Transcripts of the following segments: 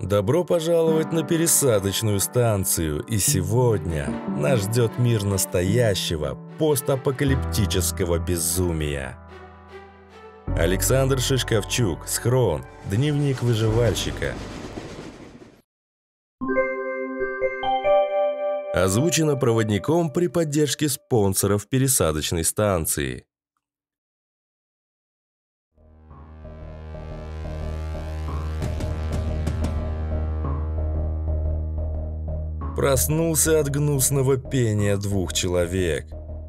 Добро пожаловать на пересадочную станцию, и сегодня нас ждет мир настоящего постапокалиптического безумия. Александр Шишковчук, Схрон, Дневник выживальщика. Озвучено проводником при поддержке спонсоров пересадочной станции. Проснулся от гнусного пения двух человек.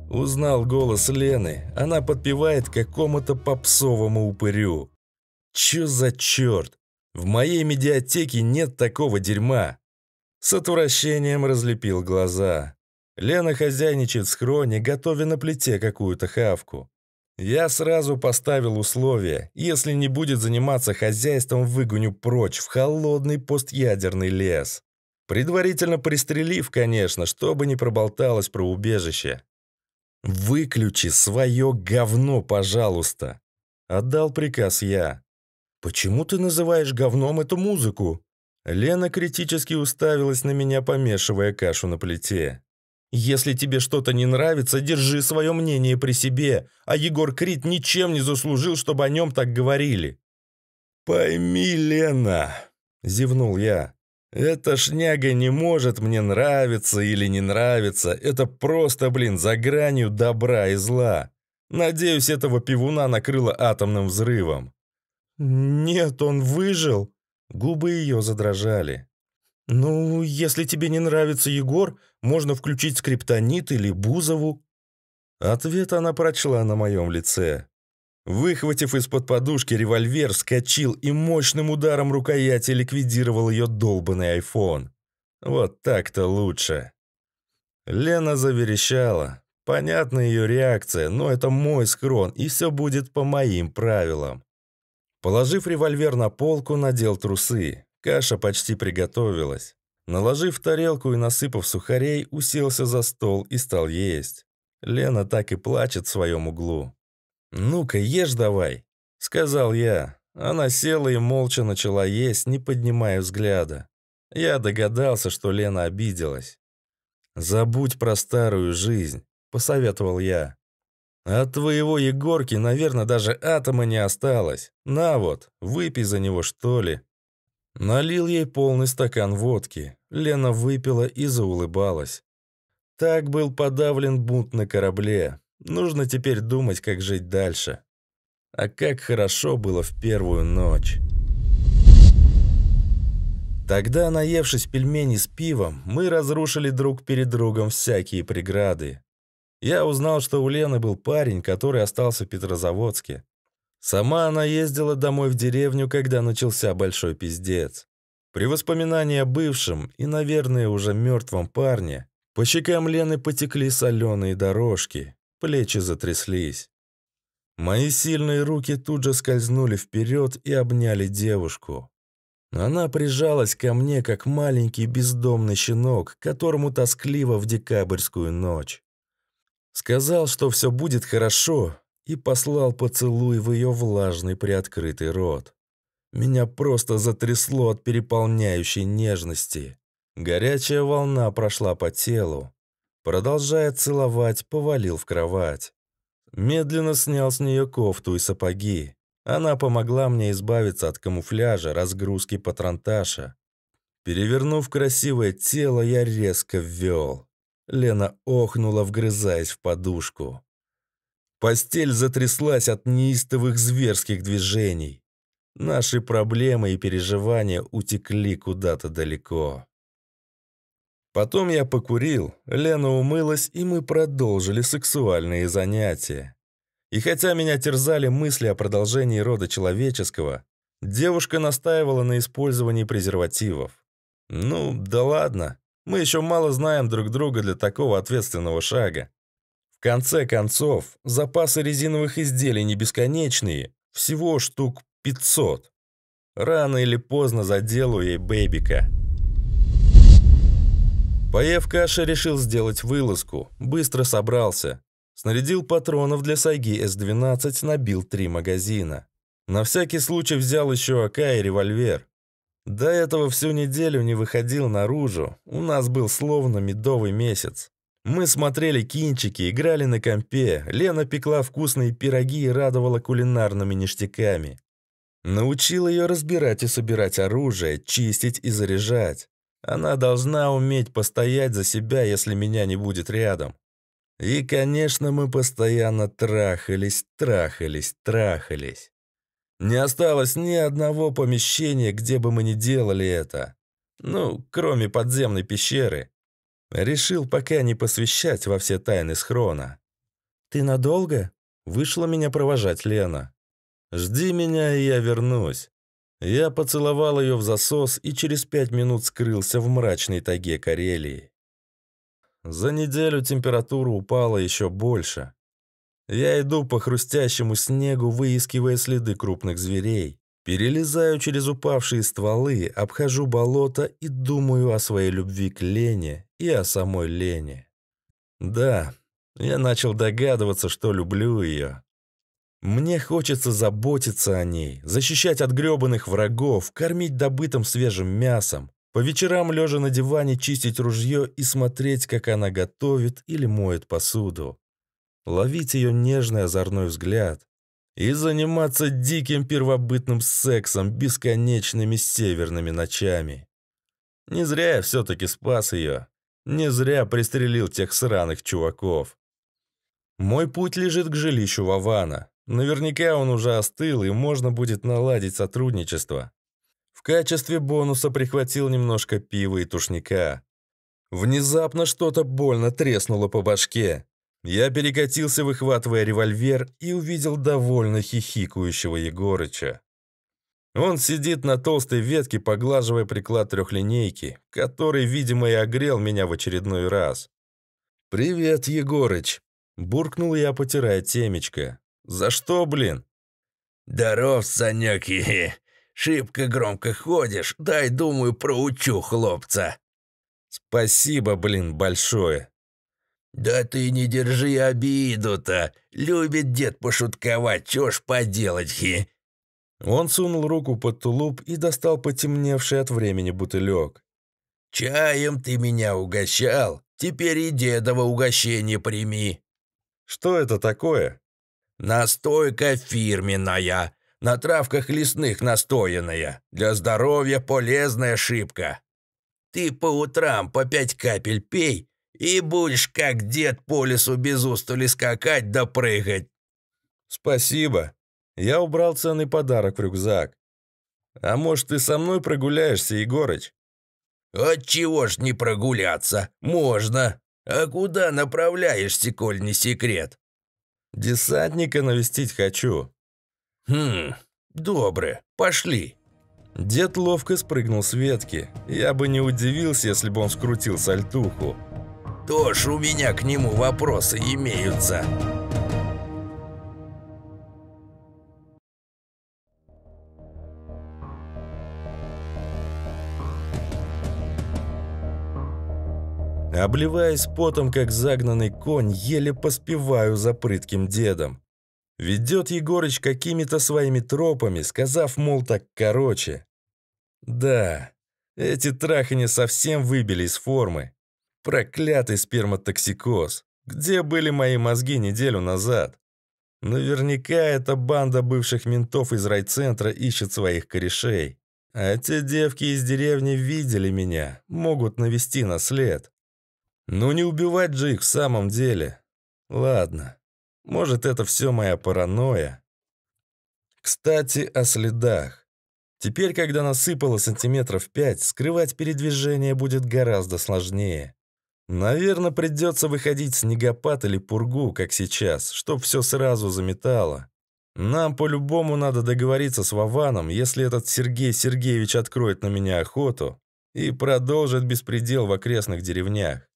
Узнал голос Лены, она подпевает какому-то попсовому упырю. Чё за чёрт? В моей медиатеке нет такого дерьма. С отвращением разлепил глаза. Лена хозяйничает в схроне, готовя на плите какую-то хавку. Я сразу поставил условие, если не будет заниматься хозяйством, выгоню прочь в холодный постъядерный лес. Предварительно пристрелив, конечно, чтобы не проболталось про убежище. «Выключи свое говно, пожалуйста!» Отдал приказ я. «Почему ты называешь говном эту музыку?» Лена критически уставилась на меня, помешивая кашу на плите. «Если тебе что-то не нравится, держи свое мнение при себе, а Егор Крид ничем не заслужил, чтобы о нем так говорили». «Пойми, Лена!» – зевнул я. Эта шняга не может мне нравиться или не нравиться. Это просто, блин, за гранью добра и зла. Надеюсь, этого пивуна накрыло атомным взрывом. Нет, он выжил. Губы ее задрожали. Ну, если тебе не нравится Егор, можно включить скриптонит или Бузову. Ответ она прочла на моем лице. Выхватив из-под подушки револьвер, вскочил и мощным ударом рукояти ликвидировал ее долбанный айфон. Вот так-то лучше. Лена заверещала. Понятна ее реакция, но это мой скрон, и все будет по моим правилам. Положив револьвер на полку, надел трусы. Каша почти приготовилась. Наложив тарелку и насыпав сухарей, уселся за стол и стал есть. Лена так и плачет в своем углу. «Ну-ка, ешь давай», — сказал я. Она села и молча начала есть, не поднимая взгляда. Я догадался, что Лена обиделась. «Забудь про старую жизнь», — посоветовал я. «От твоего Егорки, наверное, даже атома не осталось. На вот, выпей за него, что ли». Налил ей полный стакан водки. Лена выпила и заулыбалась. Так был подавлен бунт на корабле. Нужно теперь думать, как жить дальше. А как хорошо было в первую ночь. Тогда, наевшись пельмени с пивом, мы разрушили друг перед другом всякие преграды. Я узнал, что у Лены был парень, который остался в Петрозаводске. Сама она ездила домой в деревню, когда начался большой пиздец. При воспоминании о бывшем и, наверное, уже мертвом парне, по щекам Лены потекли соленые дорожки, Плечи затряслись. Мои сильные руки тут же скользнули вперед и обняли девушку. Она прижалась ко мне, как маленький бездомный щенок, которому тоскливо в декабрьскую ночь. Сказал, что все будет хорошо, и послал поцелуй в ее влажный приоткрытый рот. Меня просто затрясло от переполняющей нежности. Горячая волна прошла по телу, Продолжая целовать, повалил в кровать. Медленно снял с нее кофту и сапоги. Она помогла мне избавиться от камуфляжа, разгрузки патронташа. Перевернув красивое тело, я резко ввел. Лена охнула, вгрызаясь в подушку. Постель затряслась от неистовых зверских движений. Наши проблемы и переживания утекли куда-то далеко. Потом я покурил, Лена умылась, и мы продолжили сексуальные занятия. И хотя меня терзали мысли о продолжении рода человеческого, девушка настаивала на использовании презервативов. Ну, да ладно, мы еще мало знаем друг друга для такого ответственного шага. В конце концов, запасы резиновых изделий не бесконечные, всего штук 500. Рано или поздно заделу ей бэбика. Поев каши, решил сделать вылазку. Быстро собрался. Снарядил патронов для Сайги С-12, набил три магазина. На всякий случай взял еще АК и револьвер. До этого всю неделю не выходил наружу. У нас был словно медовый месяц. Мы смотрели кинчики, играли на компе. Лена пекла вкусные пироги и радовала кулинарными ништяками. Научил ее разбирать и собирать оружие, чистить и заряжать. Она должна уметь постоять за себя, если меня не будет рядом. И, конечно, мы постоянно трахались, трахались, трахались. Не осталось ни одного помещения, где бы мы не делали это. Ну, кроме подземной пещеры. Решил пока не посвящать во все тайны схрона. «Ты надолго?» Вышла меня провожать Лена. «Жди меня, и я вернусь». Я поцеловал ее в засос и через пять минут скрылся в мрачной таге Карелии. За неделю температура упала еще больше. Я иду по хрустящему снегу, выискивая следы крупных зверей. Перелезаю через упавшие стволы, обхожу болото и думаю о своей любви к Лене и о самой Лене. Да, я начал догадываться, что люблю ее. Мне хочется заботиться о ней, защищать от гребаных врагов, кормить добытым свежим мясом, по вечерам лежа на диване чистить ружье и смотреть, как она готовит или моет посуду. Ловить ее нежный озорной взгляд. И заниматься диким первобытным сексом бесконечными северными ночами. Не зря я все-таки спас ее. Не зря пристрелил тех сраных чуваков. Мой путь лежит к жилищу Вавана. Наверняка он уже остыл, и можно будет наладить сотрудничество. В качестве бонуса прихватил немножко пива и тушника. Внезапно что-то больно треснуло по башке. Я перекатился, выхватывая револьвер, и увидел довольно хихикующего Егорыча. Он сидит на толстой ветке, поглаживая приклад трехлинейки, который, видимо, и огрел меня в очередной раз. «Привет, Егорыч!» – буркнул я, потирая темечко. «За что, блин?» «Здоров, Санек, хе Шибко громко ходишь, дай, думаю, проучу хлопца». «Спасибо, блин, большое». «Да ты не держи обиду-то. Любит дед пошутковать, чё ж поделать, хи». Он сунул руку под тулуп и достал потемневший от времени бутылек. «Чаем ты меня угощал, теперь и дедово угощение прими». «Что это такое?» Настойка фирменная, на травках лесных настоянная, для здоровья полезная шибка. Ты по утрам по пять капель пей, и будешь как дед по лесу без устали скакать да прыгать». «Спасибо. Я убрал ценный подарок в рюкзак. А может, ты со мной прогуляешься, Егорыч?» «Отчего ж не прогуляться? Можно. А куда направляешься, коль не секрет?» Десантника навестить хочу». «Хм, добре, пошли». Дед ловко спрыгнул с ветки. Я бы не удивился, если бы он скрутил сальтуху. «Тоже у меня к нему вопросы имеются». Обливаясь потом, как загнанный конь, еле поспеваю за прытким дедом. Ведет Егорыч какими-то своими тропами, сказав, мол, так короче. Да, эти трахания совсем выбили из формы. Проклятый сперматоксикоз. Где были мои мозги неделю назад? Наверняка эта банда бывших ментов из райцентра ищет своих корешей. А те девки из деревни видели меня, могут навести на след. Ну не убивать же их в самом деле. Ладно. Может, это все моя паранойя. Кстати, о следах. Теперь, когда насыпало сантиметров пять, скрывать передвижение будет гораздо сложнее. Наверное, придется выходить снегопад или пургу, как сейчас, чтоб все сразу заметало. Нам по-любому надо договориться с Вованом, если этот Сергей Сергеевич откроет на меня охоту и продолжит беспредел в окрестных деревнях.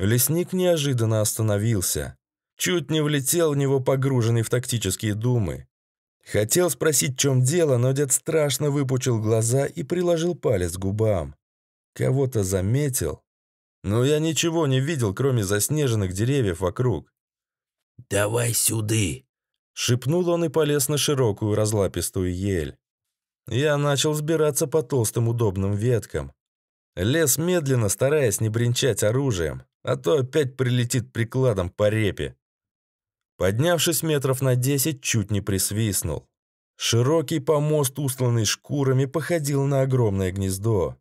Лесник неожиданно остановился. Чуть не влетел в него погруженный в тактические думы. Хотел спросить, в чем дело, но дед страшно выпучил глаза и приложил палец к губам. Кого-то заметил. Но я ничего не видел, кроме заснеженных деревьев вокруг. «Давай сюды!» Шепнул он и полез на широкую разлапистую ель. Я начал взбираться по толстым удобным веткам. Лес медленно, стараясь не бренчать оружием а то опять прилетит прикладом по репе. Поднявшись метров на десять, чуть не присвистнул. Широкий помост, устланный шкурами, походил на огромное гнездо.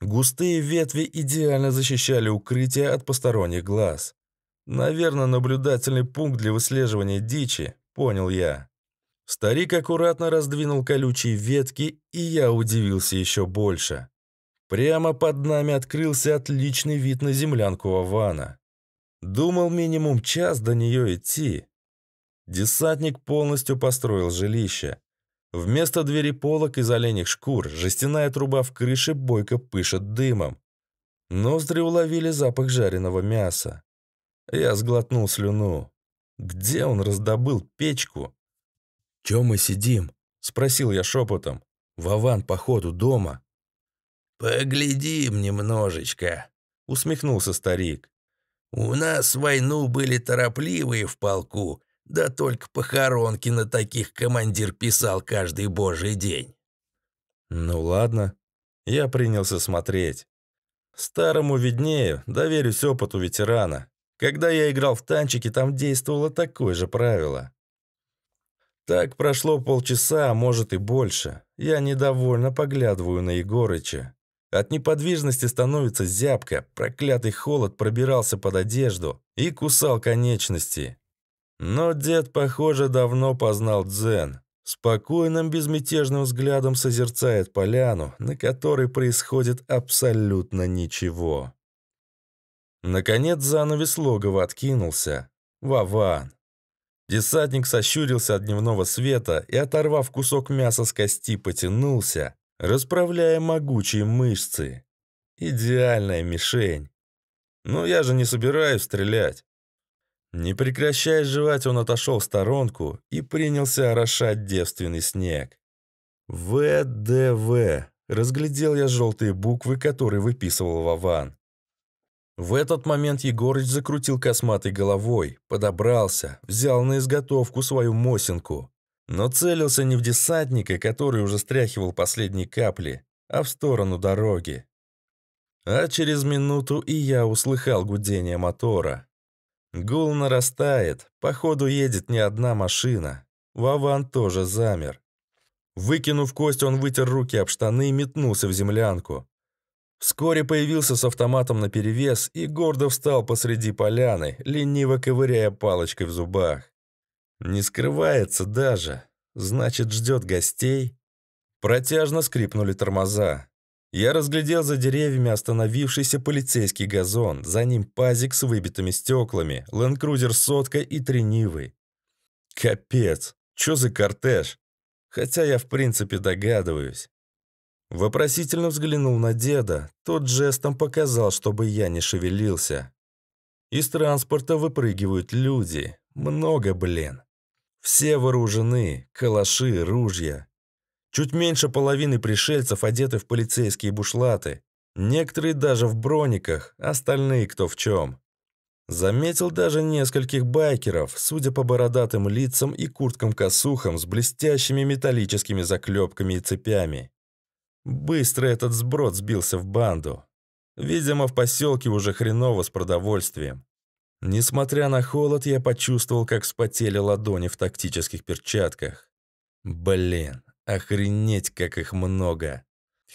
Густые ветви идеально защищали укрытие от посторонних глаз. Наверное, наблюдательный пункт для выслеживания дичи, понял я. Старик аккуратно раздвинул колючие ветки, и я удивился еще больше. Прямо под нами открылся отличный вид на землянку Авана. Думал минимум час до нее идти. Десантник полностью построил жилище. Вместо двери полок из оленьих шкур жестяная труба в крыше бойко пышет дымом. Ноздри уловили запах жареного мяса. Я сглотнул слюну. Где он раздобыл печку? Чем мы сидим?» – спросил я шепотом. «Вован, походу, дома». «Поглядим немножечко», — усмехнулся старик. «У нас войну были торопливые в полку, да только похоронки на таких командир писал каждый божий день». «Ну ладно». Я принялся смотреть. Старому виднее, доверюсь опыту ветерана. Когда я играл в танчики, там действовало такое же правило. Так прошло полчаса, а может и больше. Я недовольно поглядываю на Егорыча. От неподвижности становится зябко, проклятый холод пробирался под одежду и кусал конечности. Но дед, похоже, давно познал дзен. Спокойным безмятежным взглядом созерцает поляну, на которой происходит абсолютно ничего. Наконец занавес логова откинулся. Вован. Десантник сощурился от дневного света и, оторвав кусок мяса с кости, потянулся расправляя могучие мышцы. Идеальная мишень. Но я же не собираюсь стрелять. Не прекращая жевать, он отошел в сторонку и принялся орошать девственный снег. ВДВ. Разглядел я желтые буквы, которые выписывал Вован. В этот момент Егорыч закрутил косматой головой, подобрался, взял на изготовку свою мосинку, но целился не в десантника, который уже стряхивал последние капли, а в сторону дороги. А через минуту и я услыхал гудение мотора. Гул нарастает, походу едет не одна машина. Вован тоже замер. Выкинув кость, он вытер руки об штаны и метнулся в землянку. Вскоре появился с автоматом наперевес и гордо встал посреди поляны, лениво ковыряя палочкой в зубах. Не скрывается даже. Значит, ждет гостей. Протяжно скрипнули тормоза. Я разглядел за деревьями остановившийся полицейский газон, за ним пазик с выбитыми стеклами, ленд сотка и тренивый. Капец, чё за кортеж? Хотя я в принципе догадываюсь. Вопросительно взглянул на деда, тот жестом показал, чтобы я не шевелился. Из транспорта выпрыгивают люди, много, блин. Все вооружены, калаши, ружья. Чуть меньше половины пришельцев одеты в полицейские бушлаты. Некоторые даже в брониках, остальные кто в чем. Заметил даже нескольких байкеров, судя по бородатым лицам и курткам-косухам с блестящими металлическими заклепками и цепями. Быстро этот сброд сбился в банду. Видимо, в поселке уже хреново с продовольствием. Несмотря на холод, я почувствовал, как вспотели ладони в тактических перчатках. Блин, охренеть, как их много.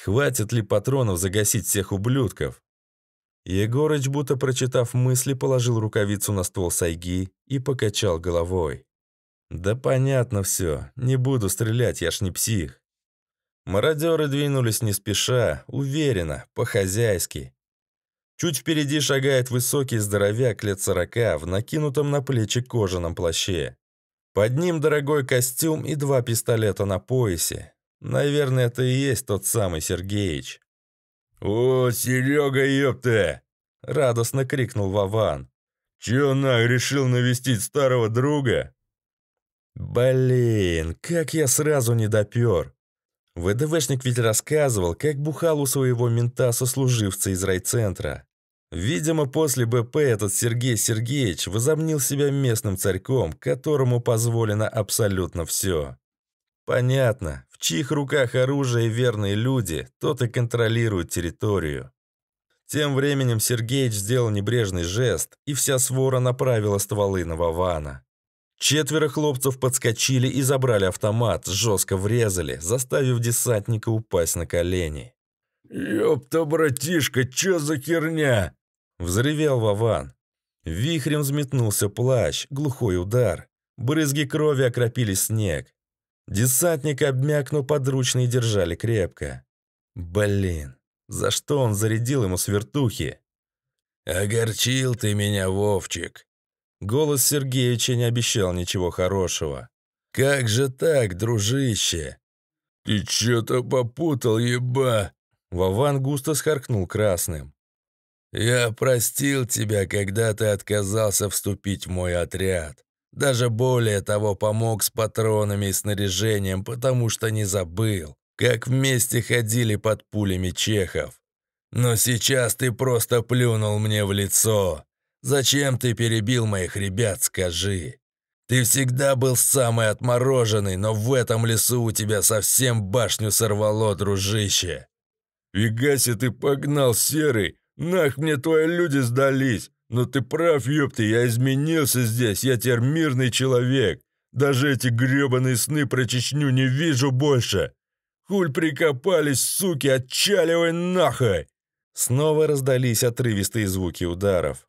Хватит ли патронов загасить всех ублюдков? Егорыч, будто прочитав мысли, положил рукавицу на ствол сайги и покачал головой. «Да понятно все. Не буду стрелять, я ж не псих». Мародеры двинулись не спеша, уверенно, по-хозяйски. Чуть впереди шагает высокий здоровяк лет сорока в накинутом на плечи кожаном плаще. Под ним дорогой костюм и два пистолета на поясе. Наверное, это и есть тот самый Сергеич. «О, Серега, ёпта!» – радостно крикнул Вован. «Чё, на, решил навестить старого друга?» «Блин, как я сразу не допёр!» ВДВшник ведь рассказывал, как бухал у своего мента сослуживца из райцентра. Видимо, после БП этот Сергей Сергеевич возомнил себя местным царьком, которому позволено абсолютно все. Понятно, в чьих руках оружие и верные люди, тот и контролирует территорию. Тем временем Сергеич сделал небрежный жест, и вся свора направила стволы на Вавана. Четверо хлопцев подскочили и забрали автомат, жестко врезали, заставив десантника упасть на колени. «Ёпта, братишка, чё за херня?» Взревел Вован. Вихрем взметнулся плащ, глухой удар. Брызги крови окропили снег. Десантник обмяк, но подручные держали крепко. Блин, за что он зарядил ему свертухи? «Огорчил ты меня, Вовчик!» Голос Сергеевича не обещал ничего хорошего. «Как же так, дружище?» «Ты чё-то попутал, еба!» Вован густо схаркнул красным. «Я простил тебя, когда ты отказался вступить в мой отряд. Даже более того, помог с патронами и снаряжением, потому что не забыл, как вместе ходили под пулями чехов. Но сейчас ты просто плюнул мне в лицо. Зачем ты перебил моих ребят, скажи? Ты всегда был самый отмороженный, но в этом лесу у тебя совсем башню сорвало, дружище». «Фига ты погнал, Серый! Нах мне твои люди сдались. Но ну ты прав, ёпты, я изменился здесь, я теперь мирный человек. Даже эти грёбаные сны про Чечню не вижу больше. Хуль прикопались, суки, отчаливай нахуй!» Снова раздались отрывистые звуки ударов.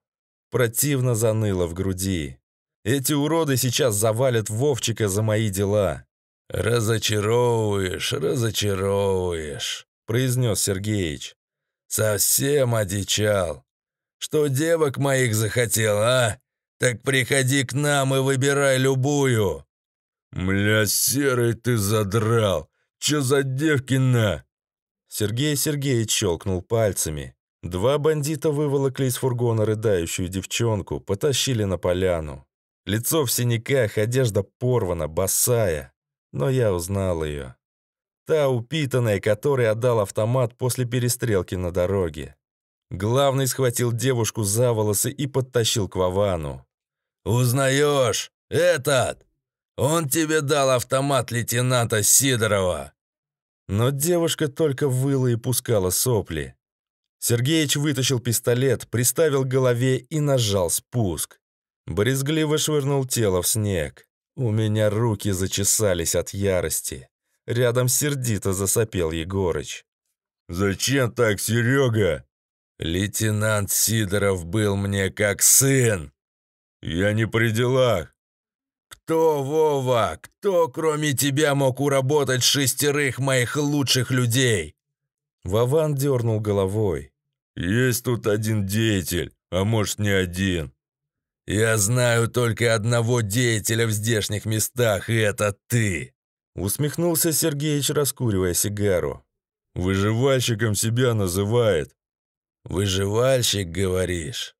Противно заныло в груди. «Эти уроды сейчас завалят Вовчика за мои дела». «Разочаровываешь, разочаровываешь», — произнес Сергеич. Совсем одичал. Что девок моих захотел, а? Так приходи к нам и выбирай любую. Мля, серый ты задрал. Че за девкина? Сергей Сергеевич щелкнул пальцами. Два бандита выволокли из фургона рыдающую девчонку, потащили на поляну. Лицо в синяках, одежда порвана, босая. Но я узнал ее. Та упитанная, которой отдал автомат после перестрелки на дороге. Главный схватил девушку за волосы и подтащил к Вовану. «Узнаешь? Этот! Он тебе дал автомат лейтенанта Сидорова!» Но девушка только выла и пускала сопли. Сергеич вытащил пистолет, приставил к голове и нажал спуск. Брезгливо швырнул тело в снег. У меня руки зачесались от ярости. Рядом сердито засопел Егорыч. «Зачем так, Серега?» «Лейтенант Сидоров был мне как сын!» «Я не при делах!» «Кто, Вова, кто, кроме тебя, мог уработать шестерых моих лучших людей?» Вован дернул головой. «Есть тут один деятель, а может, не один». «Я знаю только одного деятеля в здешних местах, и это ты!» Усмехнулся Сергеич, раскуривая сигару. «Выживальщиком себя называет». «Выживальщик, говоришь?»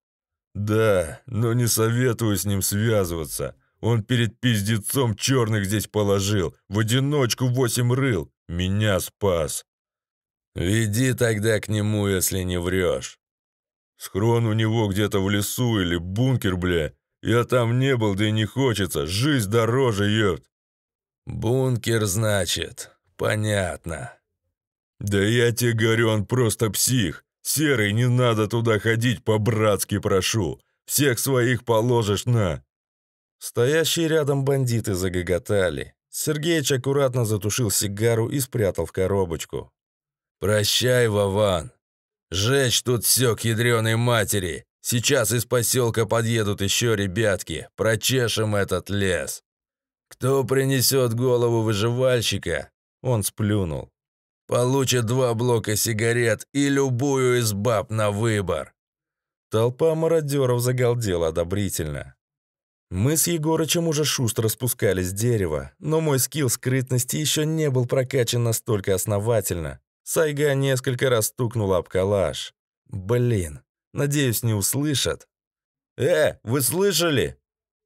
«Да, но не советую с ним связываться. Он перед пиздецом черных здесь положил, в одиночку восемь рыл, меня спас». «Веди тогда к нему, если не врешь». «Схрон у него где-то в лесу или бункер, бля. Я там не был, да и не хочется, жизнь дороже, ёпт». «Бункер, значит? Понятно». «Да я тебе говорю, он просто псих. Серый, не надо туда ходить, по-братски прошу. Всех своих положишь на...» Стоящие рядом бандиты загоготали. Сергеич аккуратно затушил сигару и спрятал в коробочку. «Прощай, Вован. Жечь тут все к ядреной матери. Сейчас из поселка подъедут еще ребятки. Прочешем этот лес». Кто принесет голову выживальщика, он сплюнул, получит два блока сигарет и любую из баб на выбор. Толпа мародеров загалдела одобрительно. Мы с Егорычем уже шустро спускались с дерева, но мой скилл скрытности еще не был прокачан настолько основательно. Сайга несколько раз стукнула об калаш. Блин, надеюсь, не услышат. «Э, вы слышали?»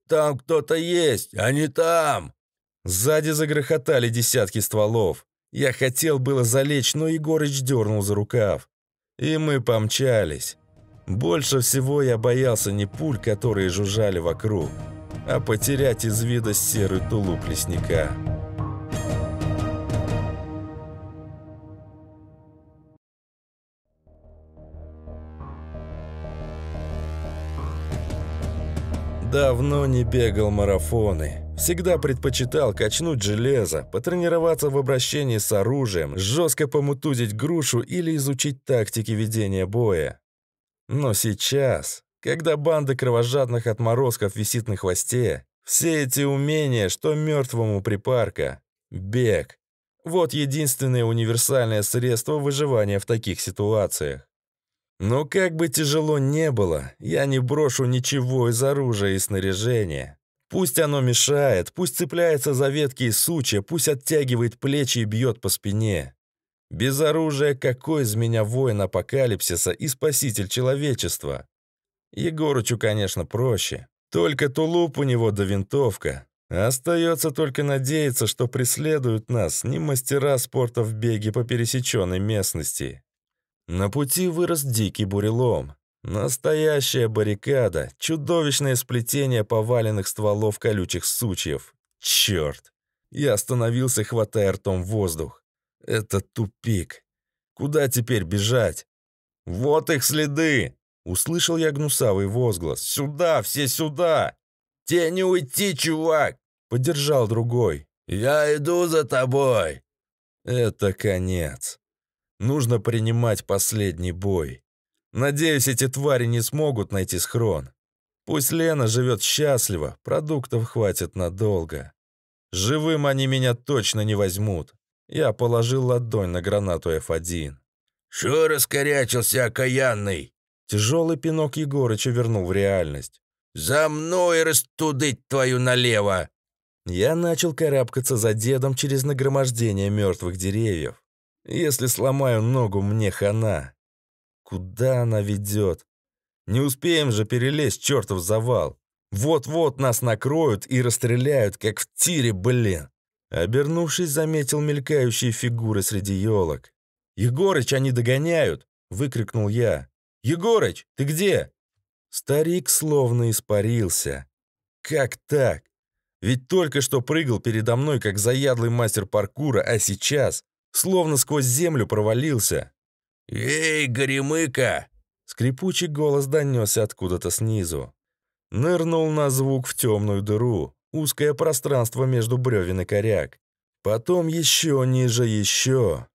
Там кто-то есть, они а там!» Сзади загрохотали десятки стволов. Я хотел было залечь, но Егорыч дернул за рукав. И мы помчались. Больше всего я боялся не пуль, которые жужжали вокруг, а потерять из вида серый тулуп лесника. Давно не бегал марафоны. Всегда предпочитал качнуть железо, потренироваться в обращении с оружием, жестко помутузить грушу или изучить тактики ведения боя. Но сейчас, когда банда кровожадных отморозков висит на хвосте, все эти умения, что мертвому припарка, бег. Вот единственное универсальное средство выживания в таких ситуациях. Но как бы тяжело не было, я не брошу ничего из оружия и снаряжения. Пусть оно мешает, пусть цепляется за ветки и сучья, пусть оттягивает плечи и бьет по спине. Без оружия какой из меня воин апокалипсиса и спаситель человечества? Егорычу, конечно, проще. Только тулуп у него да винтовка. Остается только надеяться, что преследуют нас не мастера спорта в беге по пересеченной местности. На пути вырос дикий бурелом. Настоящая баррикада, чудовищное сплетение поваленных стволов колючих сучьев. Черт! Я остановился, хватая ртом воздух. Это тупик. Куда теперь бежать? «Вот их следы!» Услышал я гнусавый возглас. «Сюда! Все сюда!» «Те не уйти, чувак!» Поддержал другой. «Я иду за тобой!» Это конец. Нужно принимать последний бой. Надеюсь, эти твари не смогут найти схрон. Пусть Лена живет счастливо, продуктов хватит надолго. Живым они меня точно не возьмут. Я положил ладонь на гранату F1. «Шо раскорячился, окаянный?» Тяжелый пинок Егорыча вернул в реальность. «За мной растудыть твою налево!» Я начал карабкаться за дедом через нагромождение мертвых деревьев. Если сломаю ногу, мне хана. Куда она ведет? Не успеем же перелезть, чертов завал. Вот-вот нас накроют и расстреляют, как в тире, блин. Обернувшись, заметил мелькающие фигуры среди елок. «Егорыч, они догоняют!» — выкрикнул я. «Егорыч, ты где?» Старик словно испарился. «Как так? Ведь только что прыгал передо мной, как заядлый мастер паркура, а сейчас словно сквозь землю провалился. «Эй, горемыка!» Скрипучий голос донесся откуда-то снизу. Нырнул на звук в темную дыру, узкое пространство между бревен и коряк. Потом еще ниже, еще.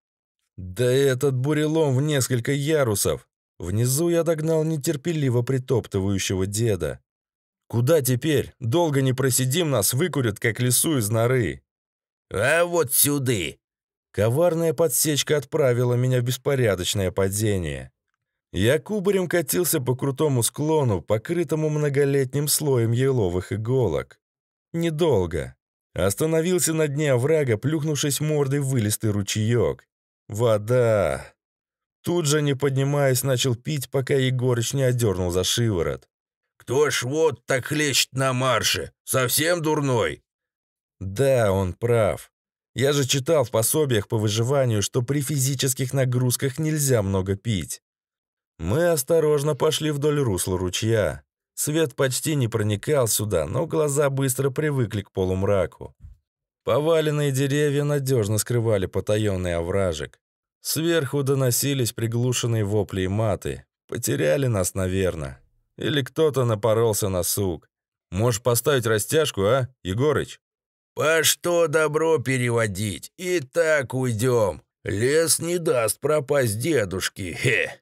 Да этот бурелом в несколько ярусов. Внизу я догнал нетерпеливо притоптывающего деда. «Куда теперь? Долго не просидим, нас выкурят, как лесу из норы!» «А вот сюды!» Коварная подсечка отправила меня в беспорядочное падение. Я кубарем катился по крутому склону, покрытому многолетним слоем еловых иголок. Недолго. Остановился на дне врага, плюхнувшись мордой в вылистый ручеек. Вода. Тут же, не поднимаясь, начал пить, пока Егорыч не одернул за шиворот. «Кто ж вот так хлещет на марше? Совсем дурной?» Да, он прав. Я же читал в пособиях по выживанию, что при физических нагрузках нельзя много пить. Мы осторожно пошли вдоль русла ручья. Свет почти не проникал сюда, но глаза быстро привыкли к полумраку. Поваленные деревья надежно скрывали потаенный овражек. Сверху доносились приглушенные вопли и маты. Потеряли нас, наверное. Или кто-то напоролся на сук. Можешь поставить растяжку, а, Егорыч? «По что добро переводить? И так уйдем. Лес не даст пропасть дедушке, хе!»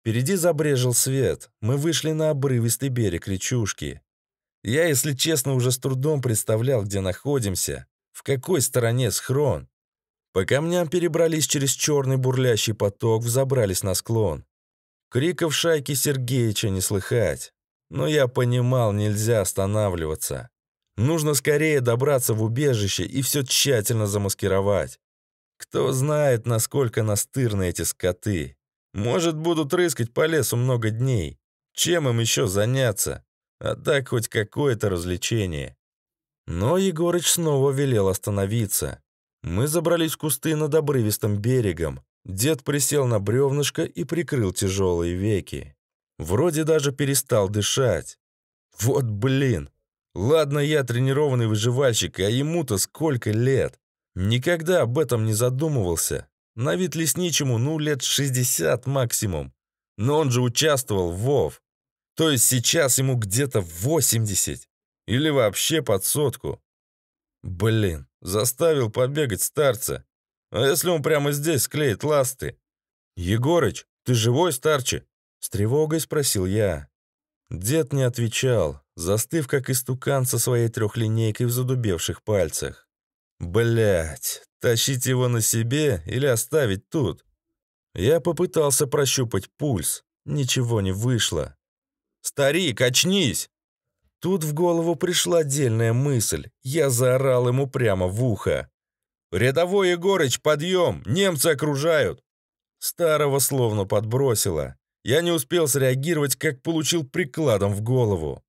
Впереди забрежил свет. Мы вышли на обрывистый берег речушки. Я, если честно, уже с трудом представлял, где находимся, в какой стороне схрон. По камням перебрались через черный бурлящий поток, взобрались на склон. Криков шайки Сергеича не слыхать. Но я понимал, нельзя останавливаться. Нужно скорее добраться в убежище и все тщательно замаскировать. Кто знает, насколько настырны эти скоты. Может, будут рыскать по лесу много дней. Чем им еще заняться? А так хоть какое-то развлечение. Но Егорыч снова велел остановиться. Мы забрались в кусты над обрывистым берегом. Дед присел на бревнышко и прикрыл тяжелые веки. Вроде даже перестал дышать. Вот блин, Ладно, я тренированный выживальщик, а ему-то сколько лет? Никогда об этом не задумывался. На вид лесничему, ну, лет 60 максимум. Но он же участвовал в ВОВ. То есть сейчас ему где-то 80. Или вообще под сотку. Блин, заставил побегать старца. А если он прямо здесь склеит ласты? «Егорыч, ты живой, старче?» С тревогой спросил я. Дед не отвечал застыв как истукан со своей трехлинейкой в задубевших пальцах. Блять, тащить его на себе или оставить тут? Я попытался прощупать пульс, ничего не вышло. «Старик, очнись!» Тут в голову пришла отдельная мысль, я заорал ему прямо в ухо. «Рядовой Егорыч, подъем! Немцы окружают!» Старого словно подбросило. Я не успел среагировать, как получил прикладом в голову.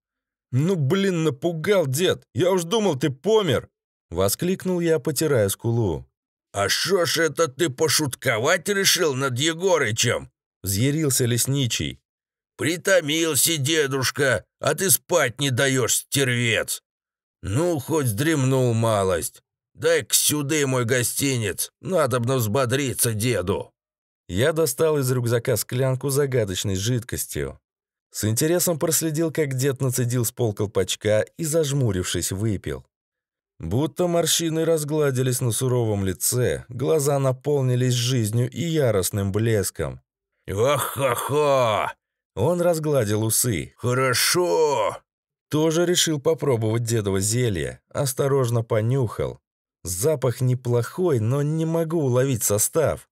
«Ну, блин, напугал, дед! Я уж думал, ты помер!» Воскликнул я, потирая скулу. «А шо ж это ты пошутковать решил над Егорычем?» Взъярился лесничий. «Притомился дедушка, а ты спать не даешь, стервец! Ну, хоть дремнул малость. Дай-ка сюды мой гостинец, надобно взбодриться деду!» Я достал из рюкзака склянку загадочной жидкостью. С интересом проследил, как дед нацедил с пол колпачка и, зажмурившись, выпил. Будто морщины разгладились на суровом лице, глаза наполнились жизнью и яростным блеском. «Ох-хо-хо!» Он разгладил усы. «Хорошо!» Тоже решил попробовать дедово зелье, осторожно понюхал. Запах неплохой, но не могу уловить состав.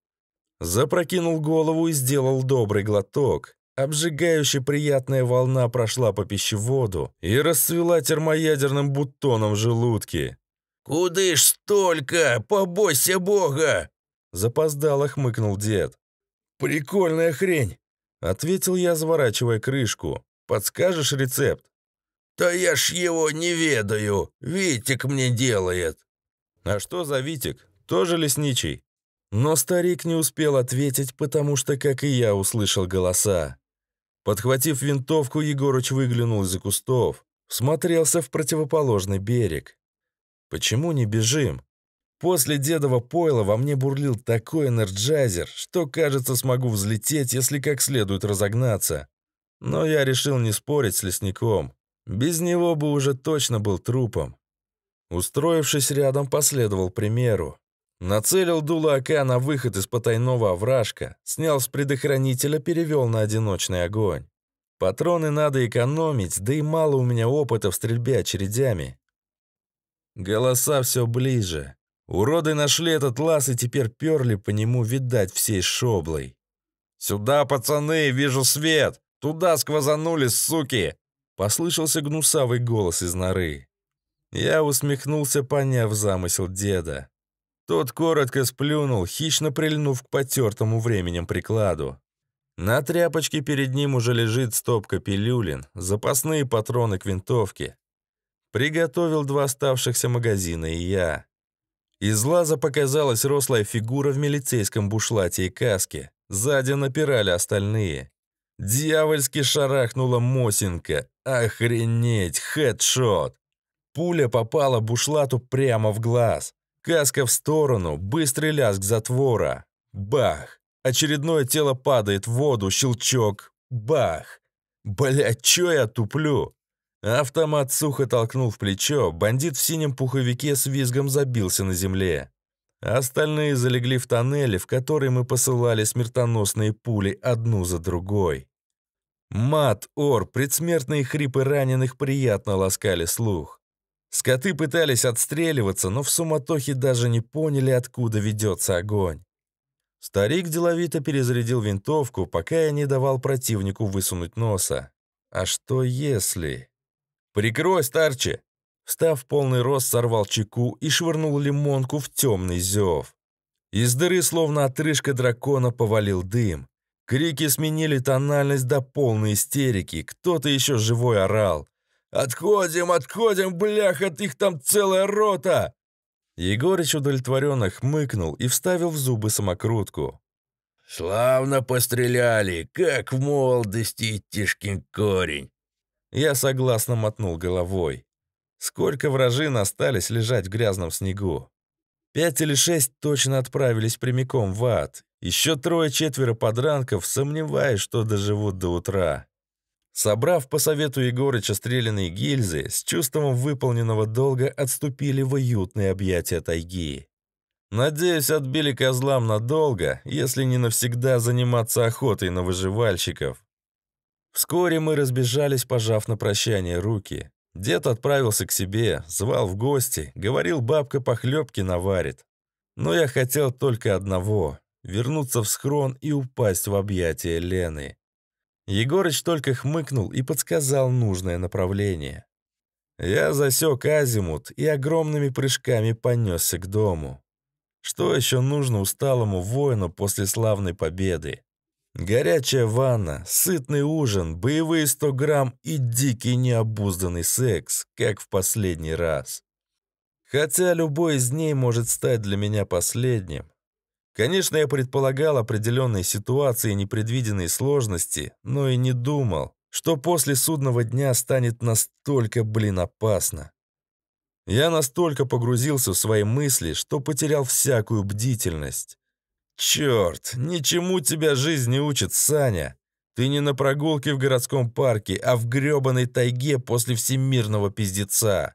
Запрокинул голову и сделал добрый глоток. Обжигающе приятная волна прошла по пищеводу и расцвела термоядерным бутоном в желудке. «Куды ж столько? Побойся бога!» Запоздало хмыкнул дед. «Прикольная хрень!» Ответил я, заворачивая крышку. «Подскажешь рецепт?» «Да я ж его не ведаю. Витик мне делает». «А что за Витик? Тоже лесничий?» Но старик не успел ответить, потому что, как и я, услышал голоса. Подхватив винтовку, Егорыч выглянул из-за кустов. Смотрелся в противоположный берег. «Почему не бежим?» После дедова пойла во мне бурлил такой энерджайзер, что, кажется, смогу взлететь, если как следует разогнаться. Но я решил не спорить с лесником. Без него бы уже точно был трупом. Устроившись рядом, последовал примеру. Нацелил дуло АК на выход из потайного овражка, снял с предохранителя, перевел на одиночный огонь. Патроны надо экономить, да и мало у меня опыта в стрельбе очередями. Голоса все ближе. Уроды нашли этот лаз и теперь перли по нему, видать, всей шоблой. «Сюда, пацаны, вижу свет! Туда сквозанули, суки!» Послышался гнусавый голос из норы. Я усмехнулся, поняв замысел деда. Тот коротко сплюнул, хищно прильнув к потертому временем прикладу. На тряпочке перед ним уже лежит стопка пилюлин, запасные патроны к винтовке. Приготовил два оставшихся магазина и я. Из лаза показалась рослая фигура в милицейском бушлате и каске. Сзади напирали остальные. Дьявольски шарахнула Мосинка. Охренеть, хедшот! Пуля попала бушлату прямо в глаз. Каска в сторону, быстрый лязг затвора. Бах! Очередное тело падает в воду, щелчок. Бах! Блядь, чё я туплю? Автомат сухо толкнул в плечо, бандит в синем пуховике с визгом забился на земле. Остальные залегли в тоннеле, в который мы посылали смертоносные пули одну за другой. Мат, ор, предсмертные хрипы раненых приятно ласкали слух. Скоты пытались отстреливаться, но в суматохе даже не поняли, откуда ведется огонь. Старик деловито перезарядил винтовку, пока я не давал противнику высунуть носа. А что если... «Прикрой, старче!» Встав полный рост, сорвал чеку и швырнул лимонку в темный зев. Из дыры, словно отрыжка дракона, повалил дым. Крики сменили тональность до полной истерики, кто-то еще живой орал. Отходим, отходим, блях, от их там целая рота!» Егорыч удовлетворенно хмыкнул и вставил в зубы самокрутку. «Славно постреляли, как в молодости, Тишкин корень!» Я согласно мотнул головой. Сколько вражин остались лежать в грязном снегу? Пять или шесть точно отправились прямиком в ад. Еще трое-четверо подранков, сомневаясь, что доживут до утра. Собрав по совету Егорыча стреляные гильзы, с чувством выполненного долга отступили в уютные объятия тайги. Надеюсь, отбили козлам надолго, если не навсегда заниматься охотой на выживальщиков. Вскоре мы разбежались, пожав на прощание руки. Дед отправился к себе, звал в гости, говорил, бабка похлебки наварит. Но я хотел только одного — вернуться в схрон и упасть в объятия Лены. Егорыч только хмыкнул и подсказал нужное направление. Я засек азимут и огромными прыжками понесся к дому. Что еще нужно усталому воину после славной победы? Горячая ванна, сытный ужин, боевые 100 грамм и дикий необузданный секс, как в последний раз. Хотя любой из дней может стать для меня последним. Конечно, я предполагал определенные ситуации и непредвиденные сложности, но и не думал, что после судного дня станет настолько, блин, опасно. Я настолько погрузился в свои мысли, что потерял всякую бдительность. «Черт, ничему тебя жизнь не учит, Саня! Ты не на прогулке в городском парке, а в грёбаной тайге после всемирного пиздеца.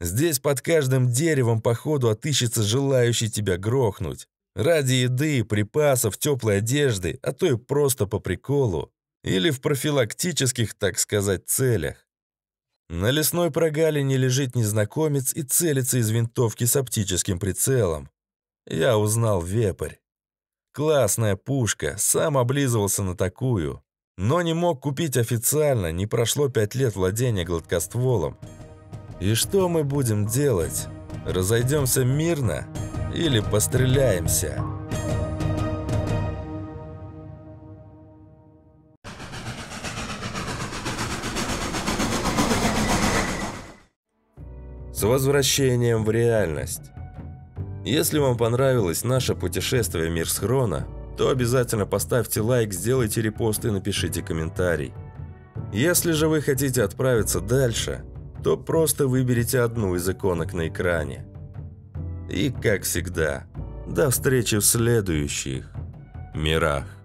Здесь под каждым деревом, походу, отыщется желающий тебя грохнуть. Ради еды, припасов, теплой одежды, а то и просто по приколу. Или в профилактических, так сказать, целях. На лесной прогалине лежит незнакомец и целится из винтовки с оптическим прицелом. Я узнал вепрь. Классная пушка, сам облизывался на такую. Но не мог купить официально, не прошло пять лет владения гладкостволом. И что мы будем делать? Разойдемся мирно? или постреляемся. С возвращением в реальность. Если вам понравилось наше путешествие в мир схрона, то обязательно поставьте лайк, сделайте репост и напишите комментарий. Если же вы хотите отправиться дальше, то просто выберите одну из иконок на экране – и, как всегда, до встречи в следующих мирах.